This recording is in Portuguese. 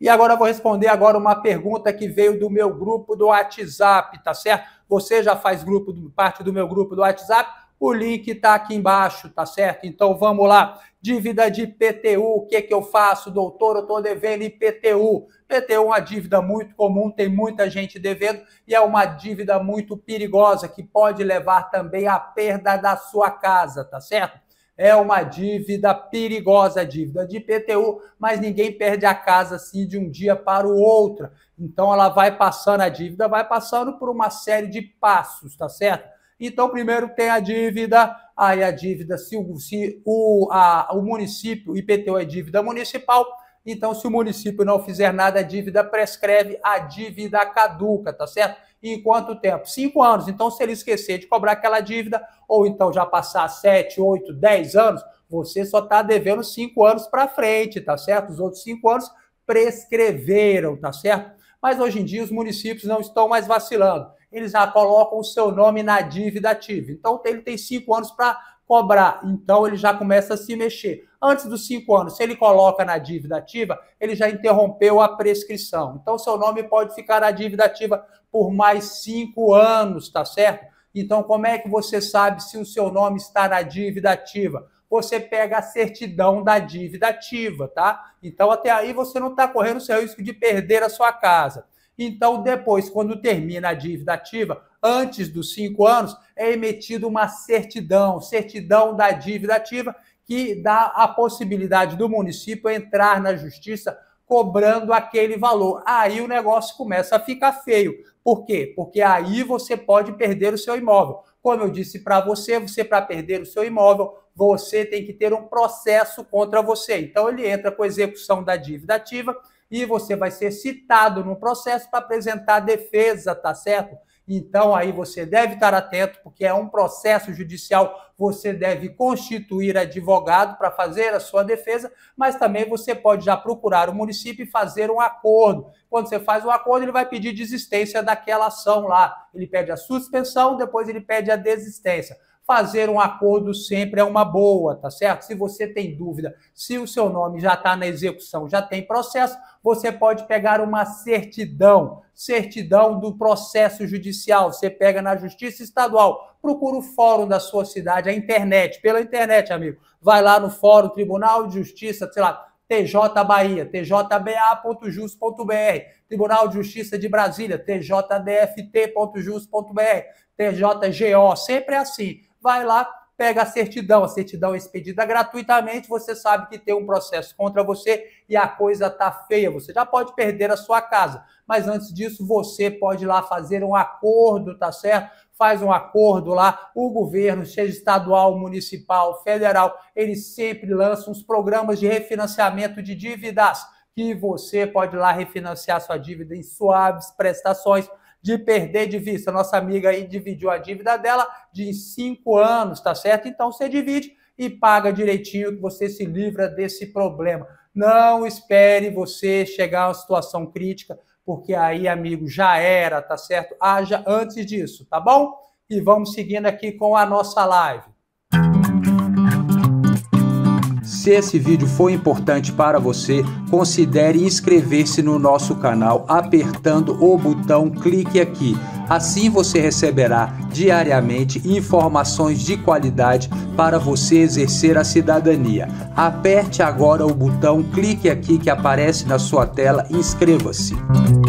E agora eu vou responder agora uma pergunta que veio do meu grupo do WhatsApp, tá certo? Você já faz grupo parte do meu grupo do WhatsApp? O link está aqui embaixo, tá certo? Então vamos lá. Dívida de IPTU, o que, que eu faço, doutor? Eu estou devendo IPTU. IPTU é uma dívida muito comum, tem muita gente devendo e é uma dívida muito perigosa que pode levar também à perda da sua casa, tá certo? é uma dívida perigosa, a dívida de IPTU, mas ninguém perde a casa assim de um dia para o outro. Então ela vai passando, a dívida vai passando por uma série de passos, tá certo? Então, primeiro tem a dívida, aí a dívida, se o, se o, a, o município, IPTU é dívida municipal, então, se o município não fizer nada, a dívida prescreve, a dívida caduca, tá certo? E em quanto tempo? Cinco anos. Então, se ele esquecer de cobrar aquela dívida, ou então já passar sete, oito, dez anos, você só está devendo cinco anos para frente, tá certo? Os outros cinco anos prescreveram, tá certo? Mas hoje em dia os municípios não estão mais vacilando. Eles já colocam o seu nome na dívida ativa. Então ele tem cinco anos para cobrar. Então ele já começa a se mexer. Antes dos cinco anos, se ele coloca na dívida ativa, ele já interrompeu a prescrição. Então seu nome pode ficar na dívida ativa por mais cinco anos, tá certo? Então como é que você sabe se o seu nome está na dívida ativa? Você pega a certidão da dívida ativa, tá? Então até aí você não está correndo o seu risco de perder a sua casa. Então depois, quando termina a dívida ativa, antes dos cinco anos, é emitida uma certidão, certidão da dívida ativa, que dá a possibilidade do município entrar na justiça cobrando aquele valor. Aí o negócio começa a ficar feio. Por quê? Porque aí você pode perder o seu imóvel. Como eu disse para você, você para perder o seu imóvel, você tem que ter um processo contra você. Então ele entra com execução da dívida ativa e você vai ser citado no processo para apresentar defesa, tá certo? Então aí você deve estar atento, porque é um processo judicial, você deve constituir advogado para fazer a sua defesa, mas também você pode já procurar o município e fazer um acordo. Quando você faz um acordo, ele vai pedir desistência daquela ação lá. Ele pede a suspensão, depois ele pede a desistência fazer um acordo sempre é uma boa, tá certo? Se você tem dúvida, se o seu nome já está na execução, já tem processo, você pode pegar uma certidão, certidão do processo judicial. Você pega na Justiça Estadual, procura o fórum da sua cidade, a internet, pela internet, amigo. Vai lá no fórum, Tribunal de Justiça, sei lá, TJ Bahia, tjba.jus.br, Tribunal de Justiça de Brasília, tjdft.jus.br, tjgo, sempre é assim vai lá, pega a certidão. A certidão é expedida gratuitamente, você sabe que tem um processo contra você e a coisa tá feia. Você já pode perder a sua casa. Mas antes disso, você pode ir lá fazer um acordo, tá certo? faz um acordo lá, o governo, seja estadual, municipal, federal, ele sempre lança uns programas de refinanciamento de dívidas que você pode lá refinanciar sua dívida em suaves prestações de perder de vista. Nossa amiga aí dividiu a dívida dela de cinco anos, tá certo? Então você divide e paga direitinho que você se livra desse problema. Não espere você chegar a uma situação crítica, porque aí, amigo, já era, tá certo? Haja antes disso, tá bom? E vamos seguindo aqui com a nossa live. Se esse vídeo foi importante para você, considere inscrever-se no nosso canal apertando o botão clique aqui. Assim você receberá diariamente informações de qualidade para você exercer a cidadania. Aperte agora o botão clique aqui que aparece na sua tela e inscreva-se.